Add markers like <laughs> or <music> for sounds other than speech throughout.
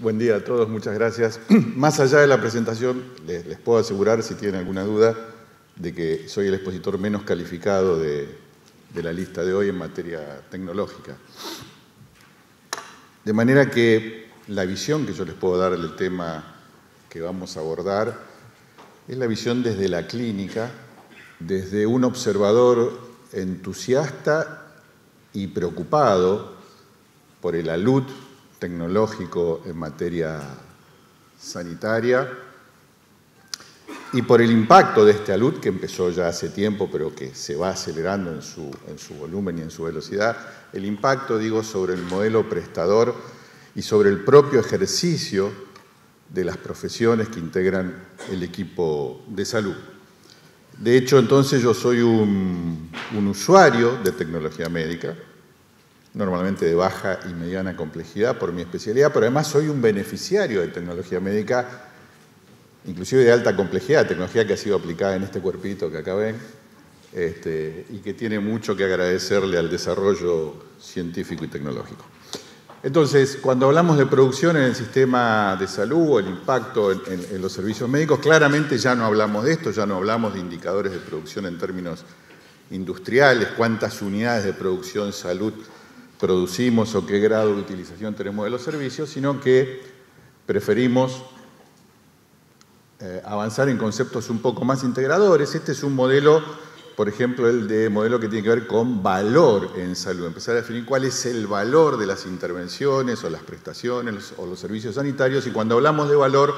Buen día a todos, muchas gracias. <clears throat> Más allá de la presentación, les, puedo asegurar, si tienen alguna duda, de que soy el expositor menos calificado de, de la lista de hoy en materia tecnológica. De manera que la visión que yo les puedo dar del tema que vamos a abordar es la visión desde la clínica, desde un observador entusiasta y preocupado por el alud tecnológico en materia sanitaria y por el impacto de este alud que empezó ya hace tiempo pero que se va acelerando en su, volumen y en su velocidad, el impacto, digo, sobre el modelo prestador y sobre el propio ejercicio de las profesiones que integran el equipo de salud. De hecho, entonces yo soy un usuario de tecnología médica, normalmente de baja y mediana complejidad por mi especialidad, pero además soy un beneficiario de tecnología médica, inclusive de alta complejidad, tecnología que ha sido aplicada en este cuerpito que acá ven, este, y que tiene mucho que agradecerle al desarrollo científico y tecnológico. Entonces, cuando hablamos de producción en el sistema de salud o el impacto en los servicios médicos, claramente ya no hablamos de esto, ya no hablamos de indicadores de producción en términos industriales, cuántas unidades de producción salud producimos o qué grado de utilización tenemos de los servicios, sino que preferimos eh, avanzar en conceptos un poco más integradores. Este es un modelo, por ejemplo, el de modelo que tiene que ver con valor en salud. Empezar a definir cuál es el valor de las intervenciones o las prestaciones o los servicios sanitarios. Y cuando hablamos de valor,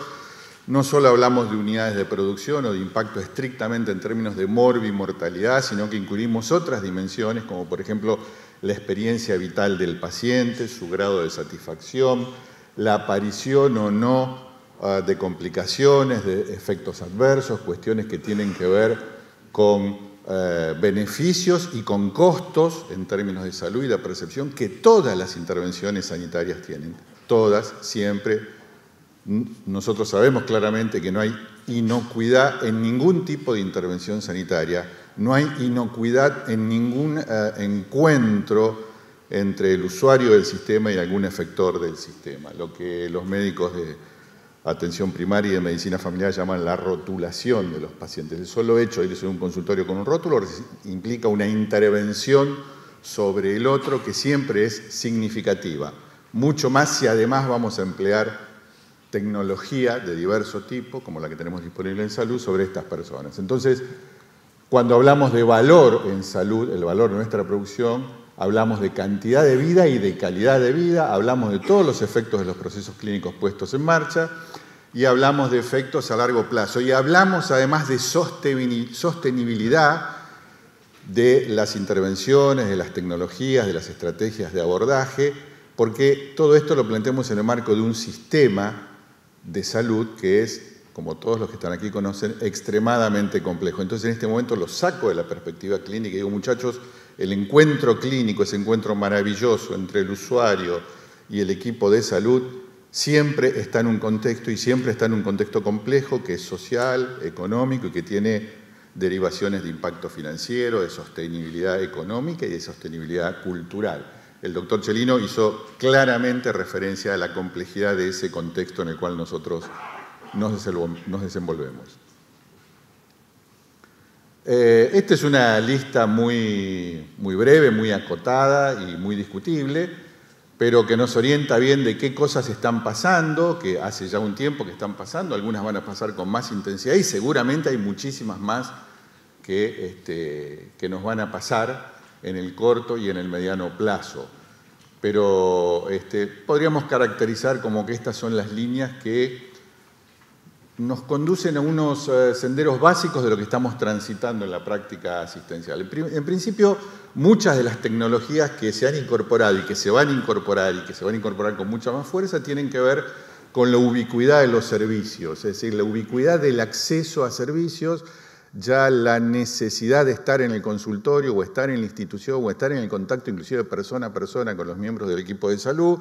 no solo hablamos de unidades de producción o de impacto estrictamente en términos de morbi-mortalidad, sino que incluimos otras dimensiones, como por ejemplo la experiencia vital del paciente, su grado de satisfacción, la aparición o no ah, de complicaciones, de efectos adversos, cuestiones que tienen que ver con eh, beneficios y con costos en términos de salud y de percepción que todas las intervenciones sanitarias tienen, todas siempre nosotros sabemos claramente que no hay inocuidad en ningún tipo de intervención sanitaria, no hay inocuidad en ningún eh, encuentro entre el usuario del sistema y algún efector del sistema, lo que los médicos de atención primaria y de medicina familiar llaman la rotulación de los pacientes. El solo hecho de irse a un consultorio con un rótulo implica una intervención sobre el otro que siempre es significativa, mucho más si además vamos a emplear tecnología de diverso tipo, como la que tenemos disponible en salud, sobre estas personas. Entonces, cuando hablamos de valor en salud, el valor de nuestra producción, hablamos de cantidad de vida y de calidad de vida, hablamos de todos los efectos de los procesos clínicos puestos en marcha y hablamos de efectos a largo plazo. Y hablamos además de sostenibilidad de las intervenciones, de las tecnologías, de las estrategias de abordaje, porque todo esto lo planteamos en el marco de un sistema de salud que es, como todos los que están aquí conocen, extremadamente complejo. Entonces en este momento lo saco de la perspectiva clínica y digo, muchachos, el encuentro clínico, ese encuentro maravilloso entre el usuario y el equipo de salud, siempre está en un contexto y siempre está en un contexto complejo que es social, económico y que tiene derivaciones de impacto financiero, de sostenibilidad económica y de sostenibilidad cultural el doctor Chelino hizo claramente referencia a la complejidad de ese contexto en el cual nosotros nos desenvolvemos. Eh, esta es una lista muy, muy breve, muy acotada y muy discutible, pero que nos orienta bien de qué cosas están pasando, que hace ya un tiempo que están pasando, algunas van a pasar con más intensidad y seguramente hay muchísimas más que, este, que nos van a pasar en el corto y en el mediano plazo. Pero este, podríamos caracterizar como que estas son las líneas que nos conducen a unos eh, senderos básicos de lo que estamos transitando en la práctica asistencial. En principio, muchas de las tecnologías que se han incorporado y que se van a incorporar y que se van a incorporar con mucha más fuerza tienen que ver con la ubicuidad de los servicios, es decir, la ubicuidad del acceso a servicios, ya la necesidad de estar en el consultorio o estar en la institución o estar en el contacto inclusive persona a persona con los miembros del equipo de salud,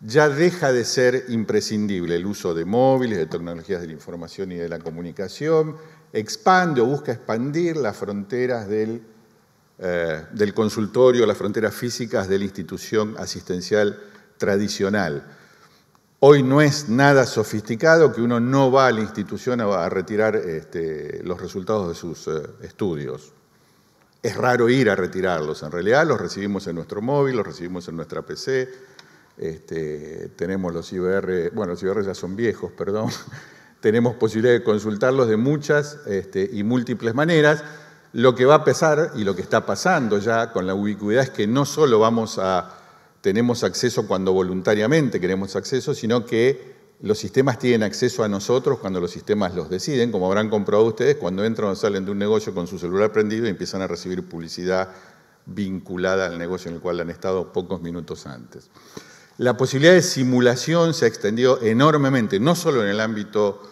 ya deja de ser imprescindible el uso de móviles, de tecnologías de la información y de la comunicación, expande o busca expandir las fronteras del, eh, del consultorio, las fronteras físicas de la institución asistencial tradicional. Hoy no es nada sofisticado que uno no va a la institución a, retirar este, los resultados de sus eh, estudios. Es raro ir a retirarlos, en realidad los recibimos en nuestro móvil, los recibimos en nuestra PC, este, tenemos los IBR, bueno, los IBR ya son viejos, perdón, <laughs> tenemos posibilidad de consultarlos de muchas este, y múltiples maneras. Lo que va a pesar y lo que está pasando ya con la ubicuidad es que no solo vamos a tenemos acceso cuando voluntariamente queremos acceso, sino que los sistemas tienen acceso a nosotros cuando los sistemas los deciden, como habrán comprobado ustedes, cuando entran o salen de un negocio con su celular prendido y empiezan a recibir publicidad vinculada al negocio en el cual han estado pocos minutos antes. La posibilidad de simulación se ha extendido enormemente, no solo en el ámbito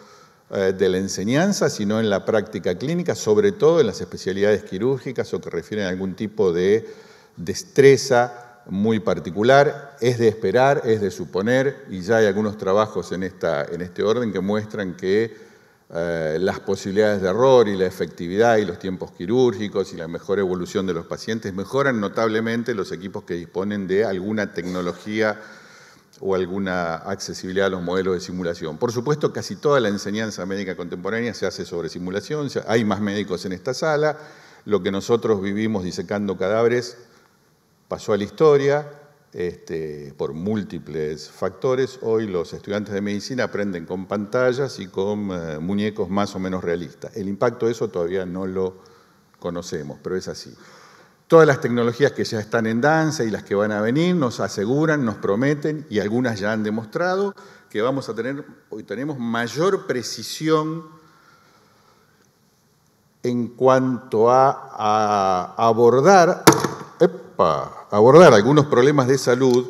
eh, de la enseñanza, sino en la práctica clínica, sobre todo en las especialidades quirúrgicas o que refieren a algún tipo de destreza muy particular, es de esperar, es de suponer, y ya hay algunos trabajos en, este orden que muestran que eh, las posibilidades de error y la efectividad y los tiempos quirúrgicos y la mejor evolución de los pacientes mejoran notablemente los equipos que disponen de alguna tecnología o alguna accesibilidad a los modelos de simulación. Por supuesto, casi toda la enseñanza médica contemporánea se hace sobre simulación, hay más médicos en esta sala, lo que nosotros vivimos disecando cadáveres pasó a la historia este, por múltiples factores. Hoy los estudiantes de medicina aprenden con pantallas y con eh, muñecos más o menos realistas. El impacto de eso todavía no lo conocemos, pero es así. Todas las tecnologías que ya están en danza y las que van a venir nos aseguran, nos prometen y algunas ya han demostrado que vamos a tener, hoy tenemos mayor precisión en cuanto a abordar abordar algunos problemas de salud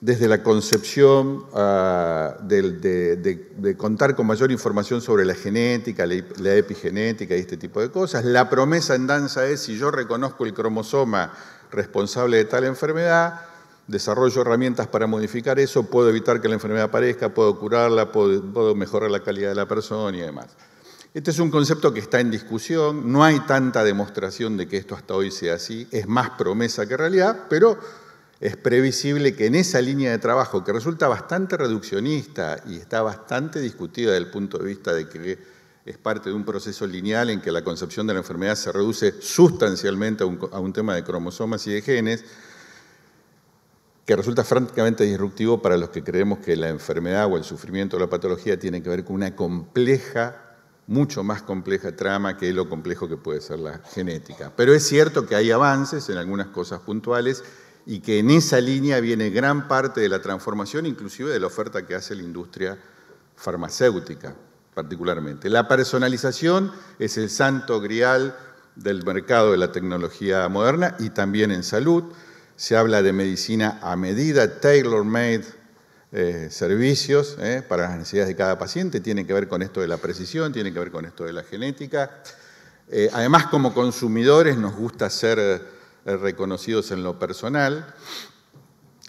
desde la concepción ah, de, contar con mayor información sobre la genética, la, epigenética y este tipo de cosas. La promesa en danza es, si yo reconozco el cromosoma responsable de tal enfermedad, desarrollo herramientas para modificar eso, puedo evitar que la enfermedad aparezca, puedo curarla, puedo mejorar la calidad de la persona y demás. Este es un concepto que está en discusión, no hay tanta demostración de que esto hasta hoy sea así, es más promesa que realidad, pero es previsible que en esa línea de trabajo, que resulta bastante reduccionista y está bastante discutida desde el punto de vista de que es parte de un proceso lineal en que la concepción de la enfermedad se reduce sustancialmente a un, tema de cromosomas y de genes, que resulta francamente disruptivo para los que creemos que la enfermedad o el sufrimiento o la patología tiene que ver con una compleja mucho más compleja trama que lo complejo que puede ser la genética. Pero es cierto que hay avances en algunas cosas puntuales y que en esa línea viene gran parte de la transformación, inclusive de la oferta que hace la industria farmacéutica, particularmente. La personalización es el santo grial del mercado de la tecnología moderna y también en salud. Se habla de medicina a medida, tailor-made eh, servicios eh, para las necesidades de cada paciente, tiene que ver con esto de la precisión, tiene que ver con esto de la genética. Eh, además, como consumidores nos gusta ser reconocidos en lo personal,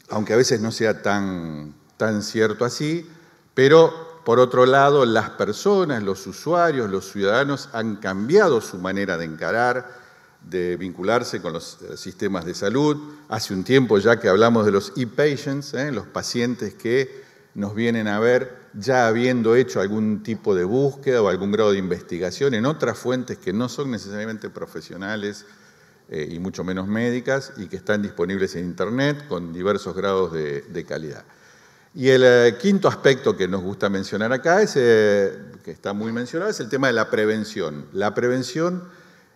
aunque a veces no sea tan cierto así, pero por otro lado, las personas, los usuarios, los ciudadanos han cambiado su manera de encarar, de vincularse con los eh, sistemas de salud. Hace un tiempo ya que hablamos de los e-patients, eh, los pacientes que nos vienen a ver ya habiendo hecho algún tipo de búsqueda o algún grado de investigación en otras fuentes que no son necesariamente profesionales eh, y mucho menos médicas y que están disponibles en Internet con diversos grados de, calidad. Y el quinto aspecto que nos gusta mencionar acá, es, que está muy mencionado, es el tema de la prevención. La prevención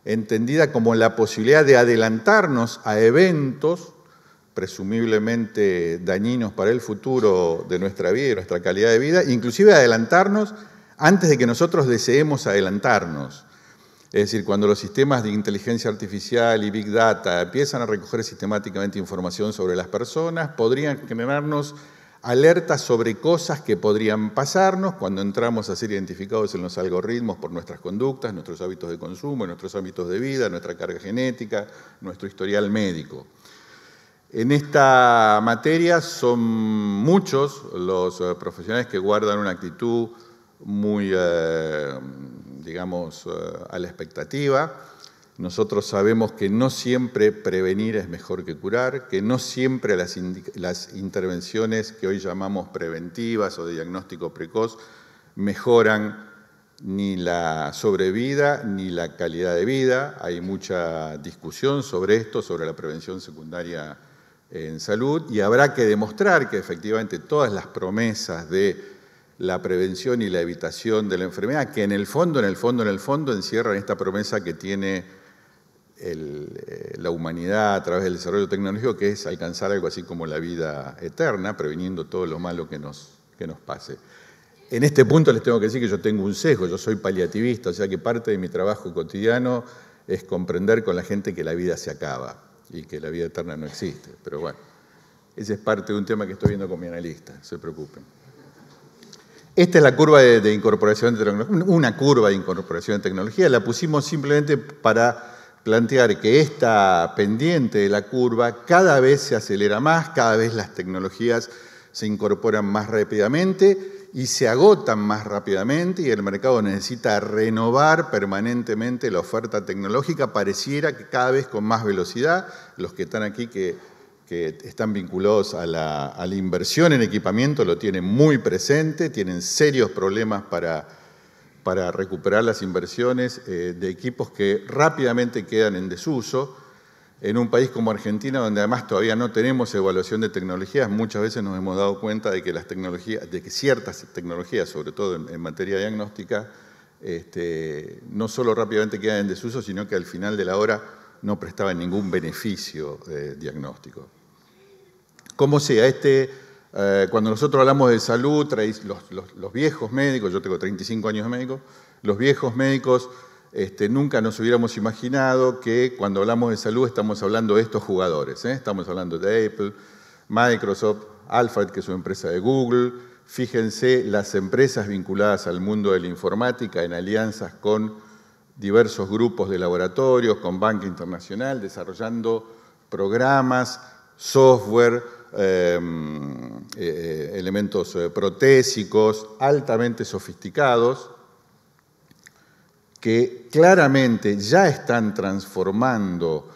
entendida como la posibilidad de adelantarnos a eventos presumiblemente dañinos para el futuro de nuestra vida y nuestra calidad de vida, inclusive adelantarnos antes de que nosotros deseemos adelantarnos. Es decir, cuando los sistemas de inteligencia artificial y big data empiezan a recoger sistemáticamente información sobre las personas, podrían generarnos alertas sobre cosas que podrían pasarnos cuando entramos a ser identificados en los algoritmos por nuestras conductas, nuestros hábitos de consumo, nuestros hábitos de vida, nuestra carga genética, nuestro historial médico. En esta materia son muchos los eh, profesionales que guardan una actitud muy, eh, digamos, eh, a la expectativa nosotros sabemos que no siempre prevenir es mejor que curar, que no siempre las, intervenciones que hoy llamamos preventivas o de diagnóstico precoz mejoran ni la sobrevida ni la calidad de vida. Hay mucha discusión sobre esto, sobre la prevención secundaria en salud, y habrá que demostrar que efectivamente todas las promesas de la prevención y la evitación de la enfermedad, que en el fondo, en el fondo, en el fondo encierran esta promesa que tiene eh, la humanidad a través del desarrollo tecnológico, que es alcanzar algo así como la vida eterna, previniendo todo lo malo que nos, que nos pase. En este punto les tengo que decir que yo tengo un sesgo, yo soy paliativista, o sea que parte de mi trabajo cotidiano es comprender con la gente que la vida se acaba y que la vida eterna no existe. Pero bueno, ese es parte de un tema que estoy viendo con mi analista, se preocupen. Esta es la curva de, de incorporación de tecnología, una curva de incorporación de tecnología, la pusimos simplemente para plantear que esta pendiente de la curva cada vez se acelera más, cada vez las tecnologías se incorporan más rápidamente y se agotan más rápidamente y el mercado necesita renovar permanentemente la oferta tecnológica, pareciera que cada vez con más velocidad, los que están aquí que, que están vinculados a la, a la inversión en equipamiento lo tienen muy presente, tienen serios problemas para para recuperar las inversiones eh, de equipos que rápidamente quedan en desuso. En un país como Argentina, donde además todavía no tenemos evaluación de tecnologías, muchas veces nos hemos dado cuenta de que, las tecnologías, de que ciertas tecnologías, sobre todo en, materia diagnóstica, este, no solo rápidamente quedan en desuso, sino que al final de la hora no prestaban ningún beneficio eh, diagnóstico. sea, este eh, cuando nosotros hablamos de salud, traéis los, viejos médicos, yo tengo 35 años de médico, los viejos médicos este, nunca nos hubiéramos imaginado que cuando hablamos de salud estamos hablando de estos jugadores. ¿eh? Estamos hablando de Apple, Microsoft, Alphabet, que es una empresa de Google. Fíjense las empresas vinculadas al mundo de la informática en alianzas con diversos grupos de laboratorios, con Banca Internacional, desarrollando programas, software, Em, eh, eh, elementos eh, protésicos altamente sofisticados que claramente ya están transformando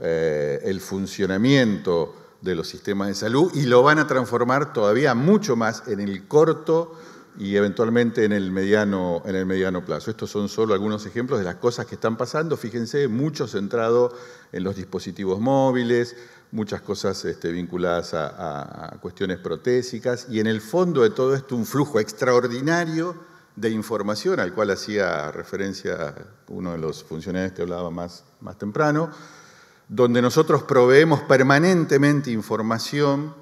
el funcionamiento de los sistemas de salud y lo van a transformar todavía mucho más en el corto y eventualmente en el mediano, en el mediano plazo. Estos son solo algunos ejemplos de las cosas que están pasando. Fíjense, mucho centrado en los dispositivos móviles, muchas cosas este, vinculadas a, cuestiones protésicas y en el fondo de todo esto un flujo extraordinario de información al cual hacía referencia uno de los funcionarios que hablaba más, más temprano, donde nosotros proveemos permanentemente información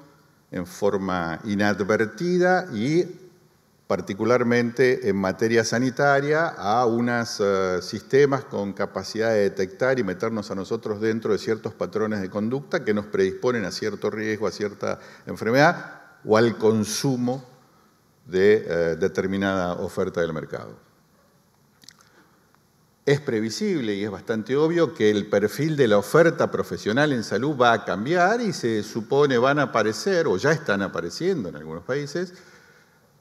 en forma inadvertida y particularmente en materia sanitaria, a unos eh, sistemas con capacidad de detectar y meternos a nosotros dentro de ciertos patrones de conducta que nos predisponen a cierto riesgo, a cierta enfermedad o al consumo de eh, determinada oferta del mercado. Es previsible y es bastante obvio que el perfil de la oferta profesional en salud va a cambiar y se supone van a aparecer, o ya están apareciendo en algunos países,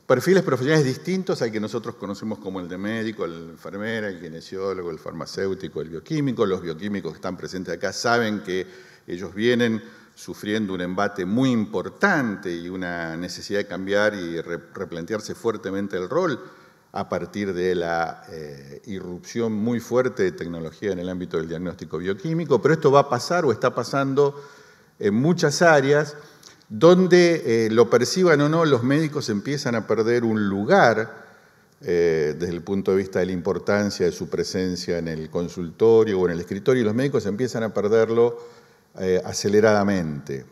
perfiles profesionales distintos hay que nosotros conocemos como el de médico, el enfermera, el kinesiólogo, el farmacéutico, el bioquímico. Los bioquímicos que están presentes acá saben que ellos vienen sufriendo un embate muy importante y una necesidad de cambiar y replantearse fuertemente el rol a partir de la eh, irrupción muy fuerte de tecnología en el ámbito del diagnóstico bioquímico, pero esto va a pasar o está pasando en muchas áreas donde eh, lo perciban o no, los médicos empiezan a perder un lugar eh, desde el punto de vista de la importancia de su presencia en el consultorio o en el escritorio, y los médicos empiezan a perderlo eh, aceleradamente.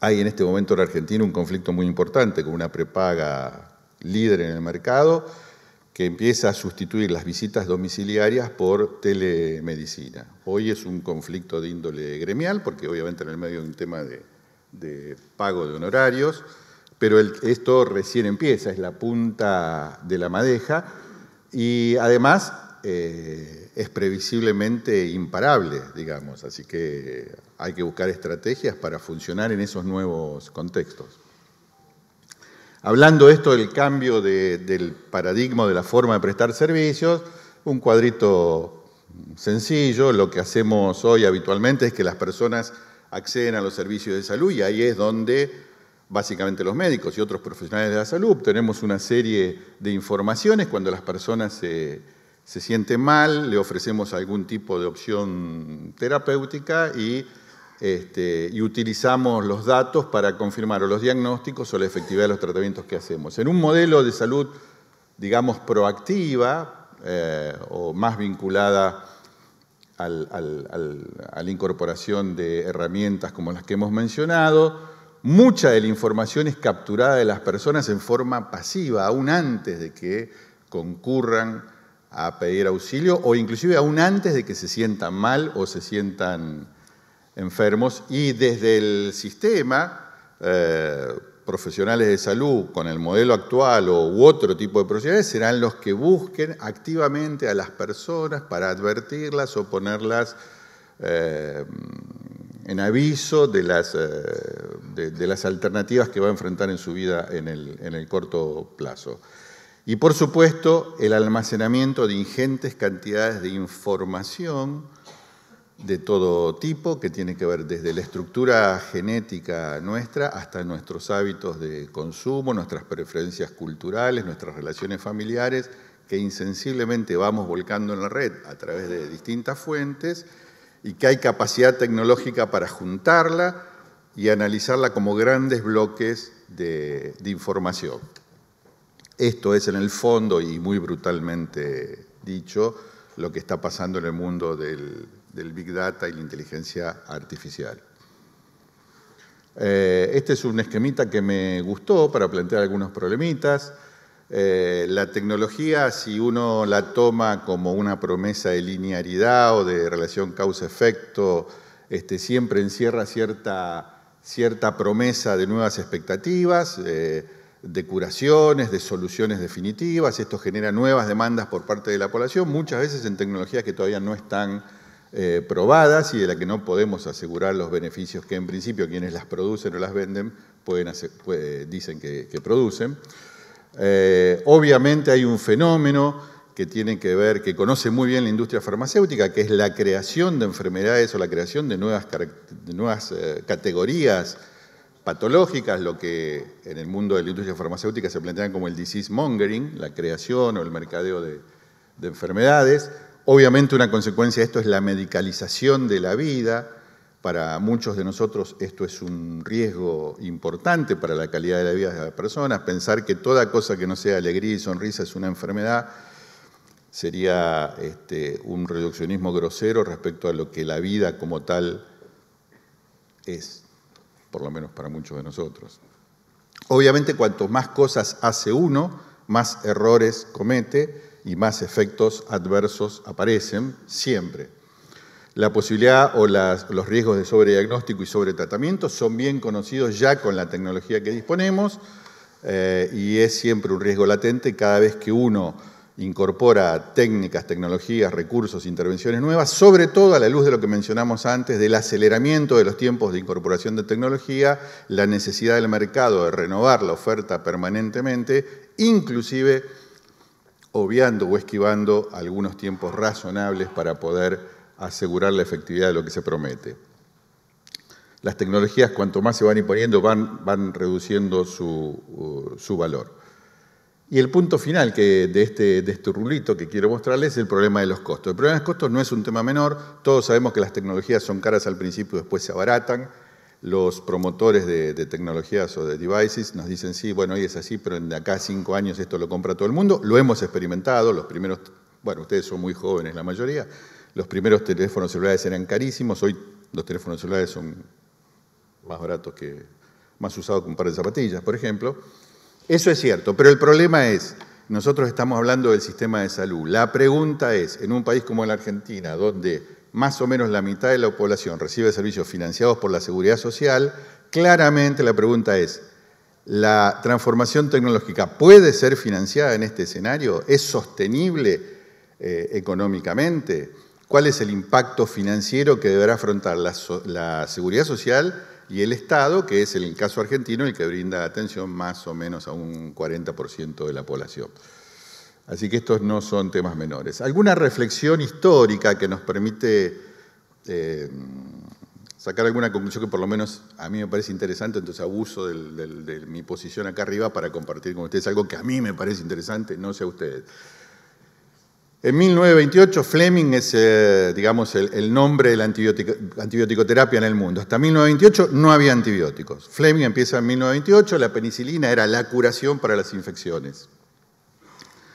Hay en este momento en Argentina un conflicto muy importante con una prepaga líder en el mercado, que empieza a sustituir las visitas domiciliarias por telemedicina. Hoy es un conflicto de índole gremial, porque obviamente en el medio hay un tema de, pago de honorarios, pero esto recién empieza, es la punta de la madeja, y además eh, es previsiblemente imparable, digamos, así que hay que buscar estrategias para funcionar en esos nuevos contextos. Hablando esto del cambio del paradigma de la forma de prestar servicios, un cuadrito sencillo, lo que hacemos hoy habitualmente es que las personas acceden a los servicios de salud y ahí es donde básicamente los médicos y otros profesionales de la salud tenemos una serie de informaciones cuando las personas se, se sienten mal, le ofrecemos algún tipo de opción terapéutica y este, y utilizamos los datos para confirmar o los diagnósticos o la efectividad de los tratamientos que hacemos. En un modelo de salud, digamos, proactiva eh, o más vinculada a la incorporación de herramientas como las que hemos mencionado, mucha de la información es capturada de las personas en forma pasiva, aún antes de que concurran a pedir auxilio o inclusive aún antes de que se sientan mal o se sientan enfermos y desde el sistema, eh, profesionales de salud con el modelo actual o, u otro tipo de profesionales serán los que busquen activamente a las personas para advertirlas o ponerlas eh, en aviso de las, eh, las, alternativas que va a enfrentar en su vida en el, en el corto plazo. Y por supuesto, el almacenamiento de ingentes cantidades de información de todo tipo, que tiene que ver desde la estructura genética nuestra hasta nuestros hábitos de consumo, nuestras preferencias culturales, nuestras relaciones familiares, que insensiblemente vamos volcando en la red a través de distintas fuentes y que hay capacidad tecnológica para juntarla y analizarla como grandes bloques de, información. Esto es en el fondo y muy brutalmente dicho, lo que está pasando en el mundo del, Big Data y la inteligencia artificial. Eh, este es un esquemita que me gustó para plantear algunos problemitas. Eh, la tecnología, si uno la toma como una promesa de linearidad o de relación causa-efecto, este, siempre encierra cierta, cierta promesa de nuevas expectativas. Eh, de curaciones, de soluciones definitivas, esto genera nuevas demandas por parte de la población, muchas veces en tecnologías que todavía no están eh, probadas y de las que no podemos asegurar los beneficios que en principio quienes las producen o las venden pueden dicen que, producen. Eh, obviamente hay un fenómeno que tiene que ver, que conoce muy bien la industria farmacéutica, que es la creación de enfermedades o la creación de nuevas, eh, categorías patológicas, lo que en el mundo de la industria farmacéutica se plantean como el disease mongering, la creación o el mercadeo de, enfermedades. Obviamente una consecuencia de esto es la medicalización de la vida. Para muchos de nosotros esto es un riesgo importante para la calidad de la vida de las personas. Pensar que toda cosa que no sea alegría y sonrisa es una enfermedad sería este, un reduccionismo grosero respecto a lo que la vida como tal es por lo menos para muchos de nosotros. Obviamente, cuanto más cosas hace uno, más errores comete y más efectos adversos aparecen siempre. La posibilidad o los riesgos de sobrediagnóstico y sobretratamiento son bien conocidos ya con la tecnología que disponemos eh, y es siempre un riesgo latente cada vez que uno incorpora técnicas, tecnologías, recursos, intervenciones nuevas, sobre todo a la luz de lo que mencionamos antes, del aceleramiento de los tiempos de incorporación de tecnología, la necesidad del mercado de renovar la oferta permanentemente, inclusive obviando o esquivando algunos tiempos razonables para poder asegurar la efectividad de lo que se promete. Las tecnologías, cuanto más se van imponiendo, van, reduciendo su uh, valor. Y el punto final este, de, este, rulito que quiero mostrarles es el problema de los costos. El problema de los costos no es un tema menor, todos sabemos que las tecnologías son caras al principio después se abaratan. Los promotores de, tecnologías o de devices nos dicen, sí, bueno, hoy es así, pero de acá a cinco años esto lo compra todo el mundo. Lo hemos experimentado, los primeros, bueno, ustedes son muy jóvenes la mayoría, los primeros teléfonos celulares eran carísimos, hoy los teléfonos celulares son más baratos que, más usados que un par de zapatillas, por ejemplo. Eso es cierto, pero el problema es, nosotros estamos hablando del sistema de salud. La pregunta es, en un país como la Argentina, donde más o menos la mitad de la población recibe servicios financiados por la seguridad social, claramente la pregunta es, ¿la transformación tecnológica puede ser financiada en este escenario? ¿Es sostenible eh, económicamente? ¿Cuál es el impacto financiero que deberá afrontar la seguridad social y el Estado, que es el caso argentino el que brinda atención más o menos a un 40% de la población. Así que estos no son temas menores. Alguna reflexión histórica que nos permite eh, sacar alguna conclusión que por lo menos a mí me parece interesante, entonces abuso de mi posición acá arriba para compartir con ustedes algo que a mí me parece interesante, no sé a ustedes. En 1928 Fleming es, eh, digamos, el, nombre de la antibióticoterapia en el mundo. Hasta 1928 no había antibióticos. Fleming empieza en 1928, la penicilina era la curación para las infecciones.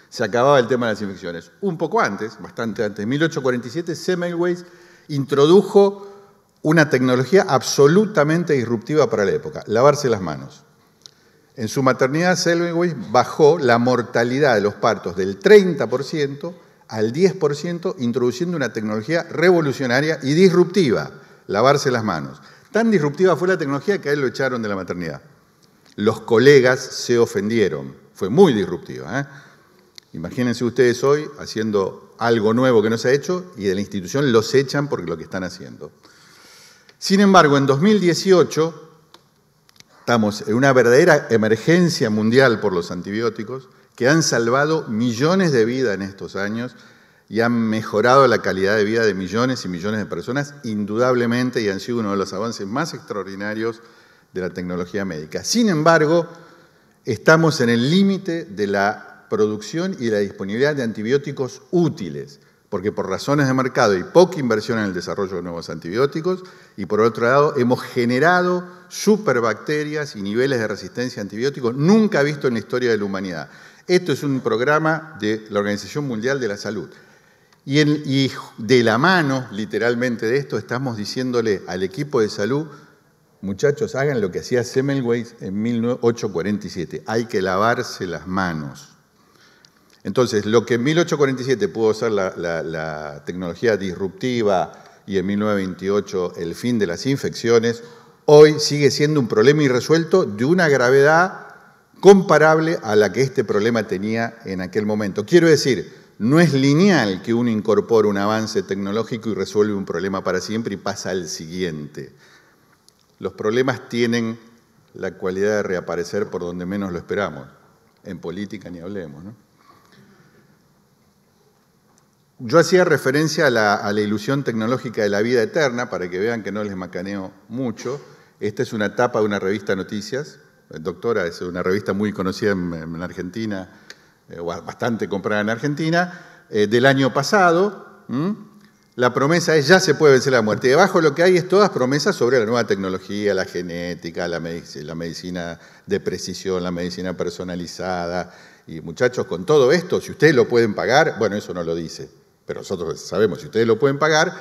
Se acababa el tema de las infecciones. Un poco antes, bastante antes, en 1847, Semmelweis introdujo una tecnología absolutamente disruptiva para la época, lavarse las manos. En su maternidad, Semmelweis bajó la mortalidad de los partos del 30%, al 10% introduciendo una tecnología revolucionaria y disruptiva, lavarse las manos. Tan disruptiva fue la tecnología que a él lo echaron de la maternidad. Los colegas se ofendieron. Fue muy disruptiva. ¿eh? Imagínense ustedes hoy haciendo algo nuevo que no se ha hecho y de la institución los echan por lo que están haciendo. Sin embargo, en 2018 estamos en una verdadera emergencia mundial por los antibióticos que han salvado millones de vidas en estos años y han mejorado la calidad de vida de millones y millones de personas, indudablemente, y han sido uno de los avances más extraordinarios de la tecnología médica. Sin embargo, estamos en el límite de la producción y la disponibilidad de antibióticos útiles, porque por razones de mercado y poca inversión en el desarrollo de nuevos antibióticos y por otro lado hemos generado superbacterias y niveles de resistencia a antibióticos nunca visto en la historia de la humanidad. Esto es un programa de la Organización Mundial de la Salud. Y, de la mano, literalmente, de esto, estamos diciéndole al equipo de salud, muchachos, hagan lo que hacía Semmelweis en 1847, hay que lavarse las manos. Entonces, lo que en 1847 pudo ser la tecnología disruptiva y en 1928 el fin de las infecciones, hoy sigue siendo un problema irresuelto de una gravedad comparable a la que este problema tenía en aquel momento. Quiero decir, no es lineal que uno incorpore un avance tecnológico y resuelve un problema para siempre y pasa al siguiente. Los problemas tienen la cualidad de reaparecer por donde menos lo esperamos. En política ni hablemos. Yo hacía referencia a la, a la, ilusión tecnológica de la vida eterna, para que vean que no les macaneo mucho. Esta es una tapa de una revista Noticias, eh, doctora, es una revista muy conocida en, Argentina, eh, bastante comprada en Argentina, eh, del año pasado. La promesa es ya se puede vencer la muerte. Y debajo lo que hay es todas promesas sobre la nueva tecnología, la genética, la, medicina de precisión, la medicina personalizada. Y muchachos, con todo esto, si ustedes lo pueden pagar, bueno, eso no lo dice, pero nosotros sabemos, si ustedes lo pueden pagar,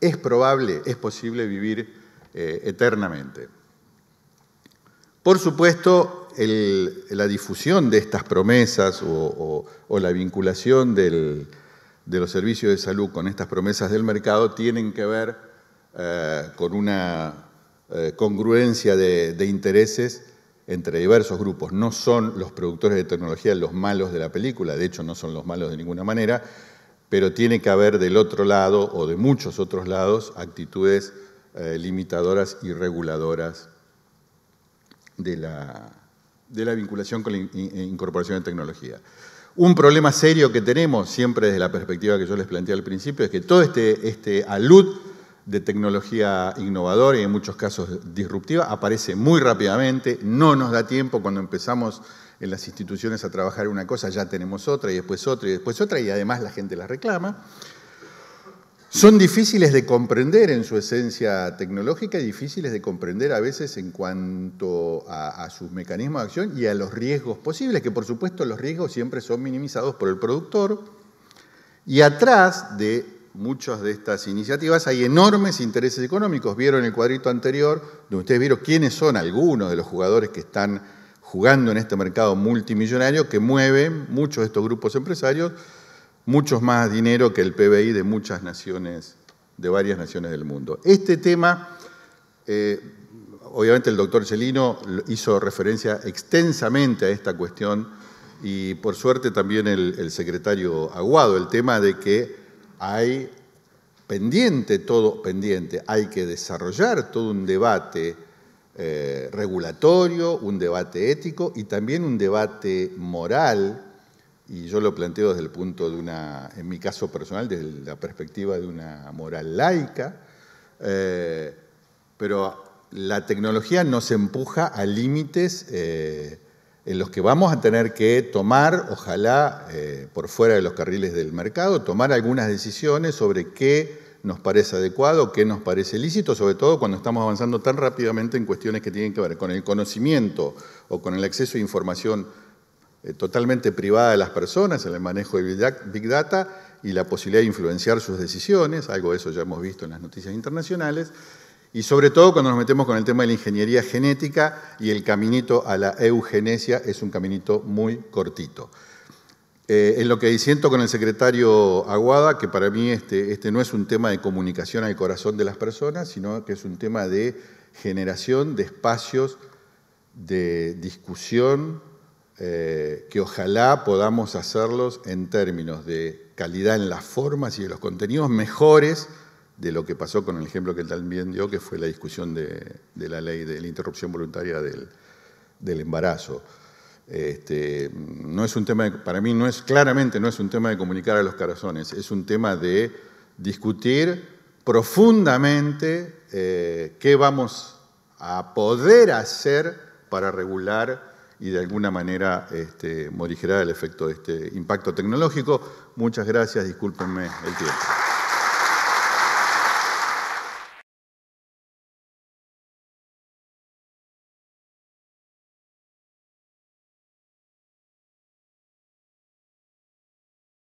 es probable, es posible vivir eternamente. Por supuesto, la difusión de estas promesas o, la vinculación de los servicios de salud con estas promesas del mercado tienen que ver eh, con una eh, congruencia de, intereses entre diversos grupos. No son los productores de tecnología los malos de la película, de hecho no son los malos de ninguna manera, pero tiene que haber del otro lado o de muchos otros lados actitudes eh, limitadoras y reguladoras de la, vinculación con la incorporación de tecnología. Un problema serio que tenemos, siempre desde la perspectiva que yo les planteé al principio, es que todo este, este alud de tecnología innovadora y en muchos casos disruptiva aparece muy rápidamente, no nos da tiempo cuando empezamos en las instituciones a trabajar una cosa, ya tenemos otra y después otra y después otra y además la gente la reclama. Son difíciles de comprender en su esencia tecnológica y difíciles de comprender a veces en cuanto a, sus mecanismos de acción y a los riesgos posibles, que por supuesto los riesgos siempre son minimizados por el productor. Y atrás de muchas de estas iniciativas hay enormes intereses económicos. Vieron el cuadrito anterior, donde ustedes vieron quiénes son algunos de los jugadores que están jugando en este mercado multimillonario que mueven muchos de estos grupos empresarios muchos más dinero que el PBI de muchas naciones, de varias naciones del mundo. Este tema, eh, obviamente el doctor Celino hizo referencia extensamente a esta cuestión y por suerte también el, secretario Aguado, el tema de que hay pendiente todo, pendiente, hay que desarrollar todo un debate eh, regulatorio, un debate ético y también un debate moral y yo lo planteo desde el punto de una, en mi caso personal, desde la perspectiva de una moral laica, eh, pero la tecnología nos empuja a límites eh, en los que vamos a tener que tomar, ojalá eh, por fuera de los carriles del mercado, tomar algunas decisiones sobre qué nos parece adecuado, qué nos parece lícito, sobre todo cuando estamos avanzando tan rápidamente en cuestiones que tienen que ver con el conocimiento o con el acceso a información eh, totalmente privada de las personas en el manejo de Big Data y la posibilidad de influenciar sus decisiones, algo de eso ya hemos visto en las noticias internacionales, y sobre todo cuando nos metemos con el tema de la ingeniería genética y el caminito a la eugenesia es un caminito muy cortito. en eh, lo que disiento con el secretario Aguada, que para mí este, este no es un tema de comunicación al corazón de las personas, sino que es un tema de generación de espacios de discusión, eh, que ojalá podamos hacerlos en términos de calidad en las formas y de los contenidos mejores de lo que pasó con el ejemplo que también dio, que fue la discusión de, la ley de la interrupción voluntaria del, embarazo. Este, no es un tema para mí no es claramente no es un tema de comunicar a los corazones, es un tema de discutir profundamente eh, qué vamos a poder hacer para regular y de alguna manera este, el efecto de este impacto tecnológico. Muchas gracias, discúlpenme el tiempo.